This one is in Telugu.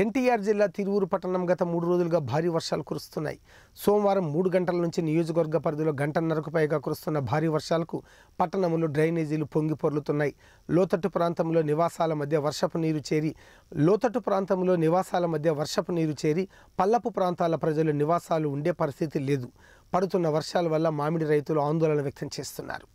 ఎన్టీఆర్ జిల్లా తిరువురు పట్టణం గత మూడు రోజులుగా భారీ వర్షాలు కురుస్తున్నాయి సోమవారం మూడు గంటల నుంచి నియోజకవర్గ పరిధిలో గంటన్నరకు పైగా కురుస్తున్న భారీ వర్షాలకు పట్టణంలో డ్రైనేజీలు పొంగి పొర్లుతున్నాయి లోతట్టు ప్రాంతంలో నివాసాల మధ్య వర్షపు నీరు చేరి లోతట్టు ప్రాంతంలో నివాసాల మధ్య వర్షపు నీరు చేరి పల్లపు ప్రాంతాల ప్రజలు నివాసాలు ఉండే పరిస్థితి లేదు పడుతున్న వర్షాల వల్ల మామిడి రైతులు ఆందోళన వ్యక్తం చేస్తున్నారు